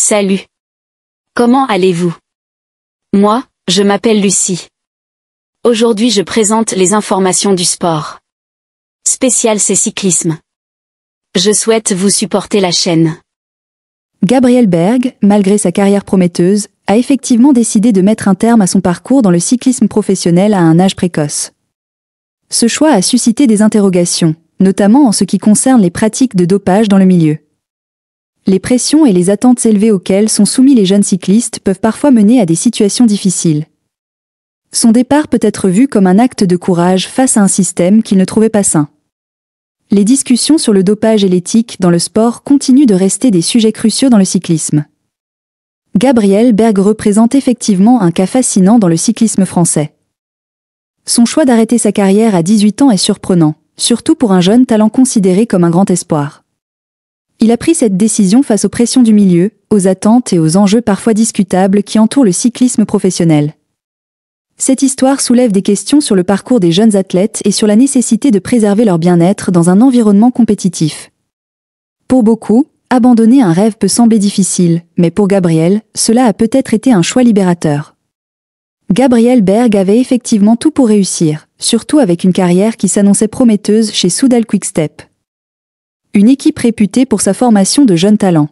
Salut. Comment allez-vous Moi, je m'appelle Lucie. Aujourd'hui je présente les informations du sport. Spécial c'est cyclisme. Je souhaite vous supporter la chaîne. Gabriel Berg, malgré sa carrière prometteuse, a effectivement décidé de mettre un terme à son parcours dans le cyclisme professionnel à un âge précoce. Ce choix a suscité des interrogations, notamment en ce qui concerne les pratiques de dopage dans le milieu. Les pressions et les attentes élevées auxquelles sont soumis les jeunes cyclistes peuvent parfois mener à des situations difficiles. Son départ peut être vu comme un acte de courage face à un système qu'il ne trouvait pas sain. Les discussions sur le dopage et l'éthique dans le sport continuent de rester des sujets cruciaux dans le cyclisme. Gabriel Berg représente effectivement un cas fascinant dans le cyclisme français. Son choix d'arrêter sa carrière à 18 ans est surprenant, surtout pour un jeune talent considéré comme un grand espoir. Il a pris cette décision face aux pressions du milieu, aux attentes et aux enjeux parfois discutables qui entourent le cyclisme professionnel. Cette histoire soulève des questions sur le parcours des jeunes athlètes et sur la nécessité de préserver leur bien-être dans un environnement compétitif. Pour beaucoup, abandonner un rêve peut sembler difficile, mais pour Gabriel, cela a peut-être été un choix libérateur. Gabriel Berg avait effectivement tout pour réussir, surtout avec une carrière qui s'annonçait prometteuse chez Soudal Quickstep une équipe réputée pour sa formation de jeunes talents.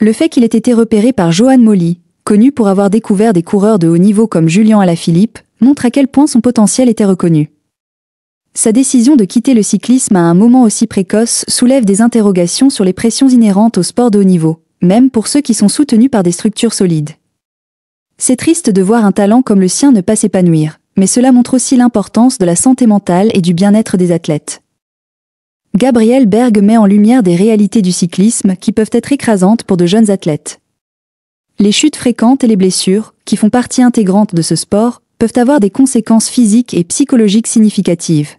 Le fait qu'il ait été repéré par Johan Molly, connu pour avoir découvert des coureurs de haut niveau comme Julien Alaphilippe, montre à quel point son potentiel était reconnu. Sa décision de quitter le cyclisme à un moment aussi précoce soulève des interrogations sur les pressions inhérentes au sport de haut niveau, même pour ceux qui sont soutenus par des structures solides. C'est triste de voir un talent comme le sien ne pas s'épanouir, mais cela montre aussi l'importance de la santé mentale et du bien-être des athlètes. Gabriel Berg met en lumière des réalités du cyclisme qui peuvent être écrasantes pour de jeunes athlètes. Les chutes fréquentes et les blessures, qui font partie intégrante de ce sport, peuvent avoir des conséquences physiques et psychologiques significatives.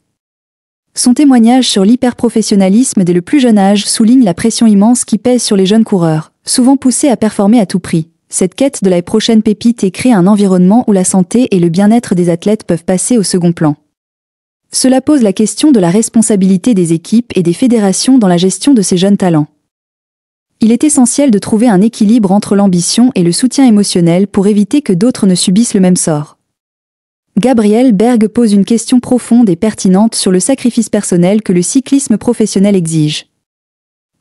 Son témoignage sur l'hyperprofessionnalisme dès le plus jeune âge souligne la pression immense qui pèse sur les jeunes coureurs, souvent poussés à performer à tout prix. Cette quête de la prochaine pépite et crée un environnement où la santé et le bien-être des athlètes peuvent passer au second plan. Cela pose la question de la responsabilité des équipes et des fédérations dans la gestion de ces jeunes talents. Il est essentiel de trouver un équilibre entre l'ambition et le soutien émotionnel pour éviter que d'autres ne subissent le même sort. Gabriel Berg pose une question profonde et pertinente sur le sacrifice personnel que le cyclisme professionnel exige.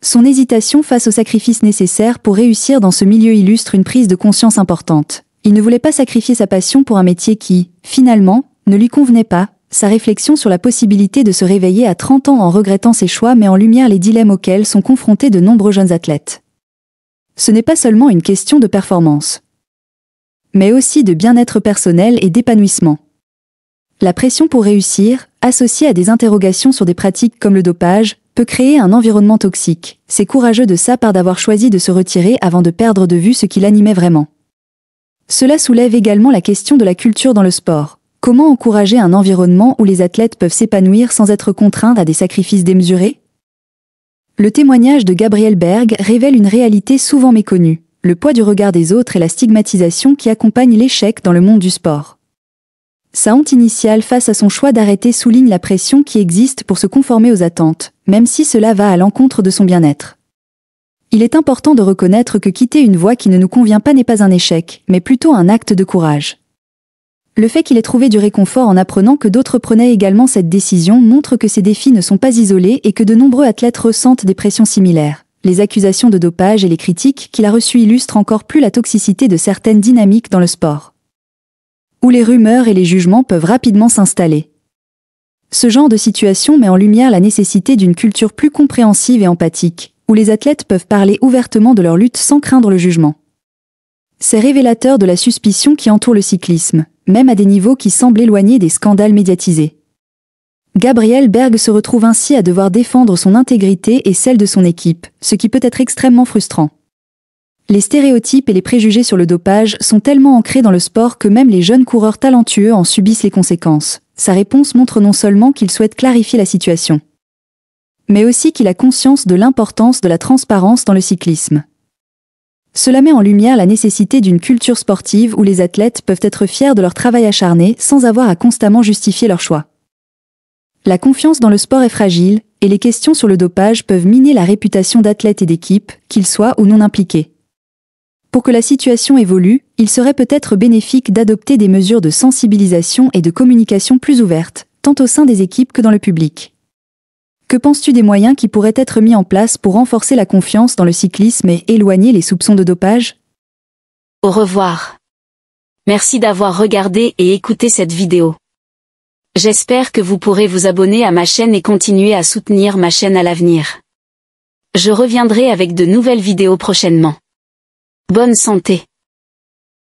Son hésitation face aux sacrifices nécessaires pour réussir dans ce milieu illustre une prise de conscience importante. Il ne voulait pas sacrifier sa passion pour un métier qui, finalement, ne lui convenait pas, sa réflexion sur la possibilité de se réveiller à 30 ans en regrettant ses choix met en lumière les dilemmes auxquels sont confrontés de nombreux jeunes athlètes. Ce n'est pas seulement une question de performance, mais aussi de bien-être personnel et d'épanouissement. La pression pour réussir, associée à des interrogations sur des pratiques comme le dopage, peut créer un environnement toxique. C'est courageux de sa part d'avoir choisi de se retirer avant de perdre de vue ce qui l'animait vraiment. Cela soulève également la question de la culture dans le sport. Comment encourager un environnement où les athlètes peuvent s'épanouir sans être contraints à des sacrifices démesurés Le témoignage de Gabriel Berg révèle une réalité souvent méconnue, le poids du regard des autres et la stigmatisation qui accompagne l'échec dans le monde du sport. Sa honte initiale face à son choix d'arrêter souligne la pression qui existe pour se conformer aux attentes, même si cela va à l'encontre de son bien-être. Il est important de reconnaître que quitter une voie qui ne nous convient pas n'est pas un échec, mais plutôt un acte de courage. Le fait qu'il ait trouvé du réconfort en apprenant que d'autres prenaient également cette décision montre que ces défis ne sont pas isolés et que de nombreux athlètes ressentent des pressions similaires. Les accusations de dopage et les critiques qu'il a reçues illustrent encore plus la toxicité de certaines dynamiques dans le sport, où les rumeurs et les jugements peuvent rapidement s'installer. Ce genre de situation met en lumière la nécessité d'une culture plus compréhensive et empathique, où les athlètes peuvent parler ouvertement de leur lutte sans craindre le jugement. C'est révélateur de la suspicion qui entoure le cyclisme, même à des niveaux qui semblent éloignés des scandales médiatisés. Gabriel Berg se retrouve ainsi à devoir défendre son intégrité et celle de son équipe, ce qui peut être extrêmement frustrant. Les stéréotypes et les préjugés sur le dopage sont tellement ancrés dans le sport que même les jeunes coureurs talentueux en subissent les conséquences. Sa réponse montre non seulement qu'il souhaite clarifier la situation, mais aussi qu'il a conscience de l'importance de la transparence dans le cyclisme. Cela met en lumière la nécessité d'une culture sportive où les athlètes peuvent être fiers de leur travail acharné sans avoir à constamment justifier leur choix. La confiance dans le sport est fragile et les questions sur le dopage peuvent miner la réputation d'athlètes et d'équipes, qu'ils soient ou non impliqués. Pour que la situation évolue, il serait peut-être bénéfique d'adopter des mesures de sensibilisation et de communication plus ouvertes, tant au sein des équipes que dans le public. Que penses-tu des moyens qui pourraient être mis en place pour renforcer la confiance dans le cyclisme et éloigner les soupçons de dopage Au revoir. Merci d'avoir regardé et écouté cette vidéo. J'espère que vous pourrez vous abonner à ma chaîne et continuer à soutenir ma chaîne à l'avenir. Je reviendrai avec de nouvelles vidéos prochainement. Bonne santé